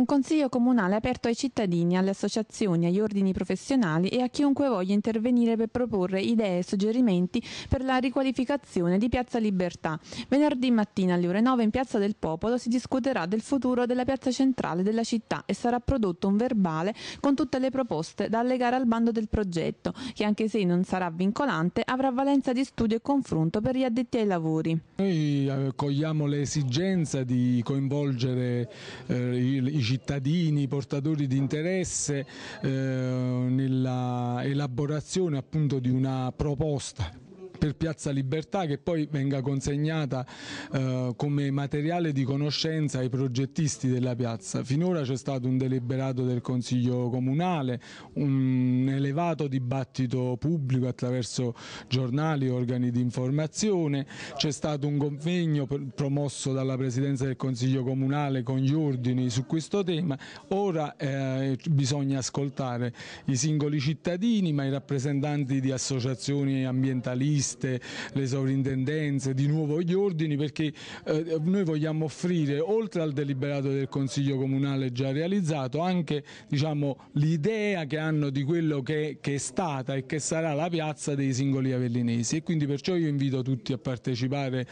Un consiglio comunale aperto ai cittadini, alle associazioni, agli ordini professionali e a chiunque voglia intervenire per proporre idee e suggerimenti per la riqualificazione di Piazza Libertà. Venerdì mattina alle ore 9 in Piazza del Popolo si discuterà del futuro della piazza centrale della città e sarà prodotto un verbale con tutte le proposte da allegare al bando del progetto, che anche se non sarà vincolante avrà valenza di studio e confronto per gli addetti ai lavori. Noi eh, cogliamo l'esigenza di coinvolgere eh, i cittadini, portatori di interesse eh, nella elaborazione appunto di una proposta per Piazza Libertà che poi venga consegnata eh, come materiale di conoscenza ai progettisti della piazza. Finora c'è stato un deliberato del Consiglio Comunale, un elevato dibattito pubblico attraverso giornali e organi di informazione, c'è stato un convegno promosso dalla Presidenza del Consiglio Comunale con gli ordini su questo tema, ora eh, bisogna ascoltare i singoli cittadini ma i rappresentanti di associazioni ambientaliste, sveste, le sovrintendenze, di nuovo gli ordini, perché eh, noi vogliamo offrire, oltre al deliberato del Consiglio Comunale già realizzato, anche diciamo, l'idea che hanno di quello che, che, è stata e che sarà la piazza dei singoli avellinesi e quindi perciò io invito tutti a partecipare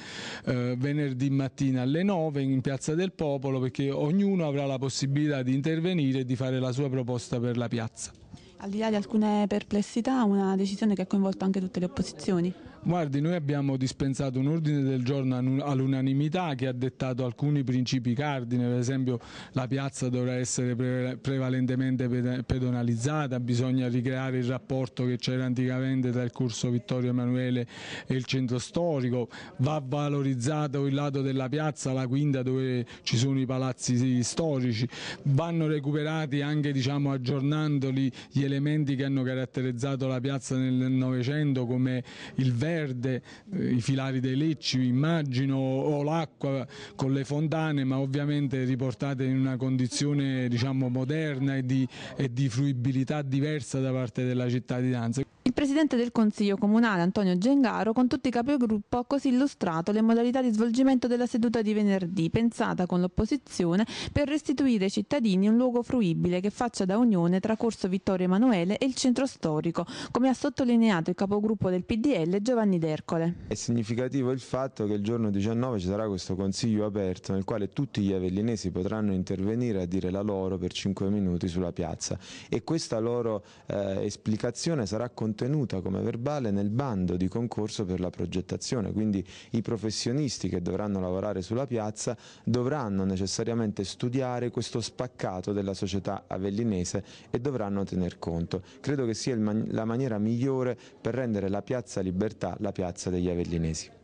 eh, venerdì mattina alle 9 in Piazza del Popolo perché ognuno avrà la possibilità di intervenire e di fare la sua proposta per la piazza. Al di là di alcune perplessità, una decisione che ha coinvolto anche tutte le opposizioni. Guardi, noi abbiamo dispensato un ordine del giorno all'unanimità che ha dettato alcuni principi cardine, per esempio la piazza dovrà essere prevalentemente pedonalizzata, bisogna ricreare il rapporto che c'era anticamente tra il corso Vittorio Emanuele e il centro storico, va valorizzato il lato della piazza, la quinta dove ci sono i palazzi storici, vanno recuperati anche diciamo, aggiornandoli gli elementi che hanno caratterizzato la piazza nel Novecento come il verde, verde, eh, i filari dei lecci, immagino, o l'acqua con le fontane, ma ovviamente riportate in una condizione diciamo, moderna e di, e di fruibilità diversa da parte della cittadinanza. Il Presidente del Consiglio Comunale Antonio Gengaro con tutti i capogruppo ha così illustrato le modalità di svolgimento della seduta di venerdì pensata con l'opposizione per restituire ai cittadini un luogo fruibile che faccia da unione tra Corso Vittorio Emanuele e il centro storico, come ha sottolineato il capogruppo del PDL Giovanni Giovanni D'Ercole. È significativo il fatto che il giorno 19 ci sarà questo consiglio aperto nel quale tutti gli avellinesi potranno intervenire a dire la loro per 5 minuti sulla piazza e questa loro eh, esplicazione sarà contenuta come verbale nel bando di concorso per la progettazione, quindi i professionisti che dovranno lavorare sulla piazza dovranno necessariamente studiare questo spaccato della società avellinese e dovranno tener conto. Credo che sia man la maniera migliore per rendere la piazza libertà tutta la piazza degli Avellinesi.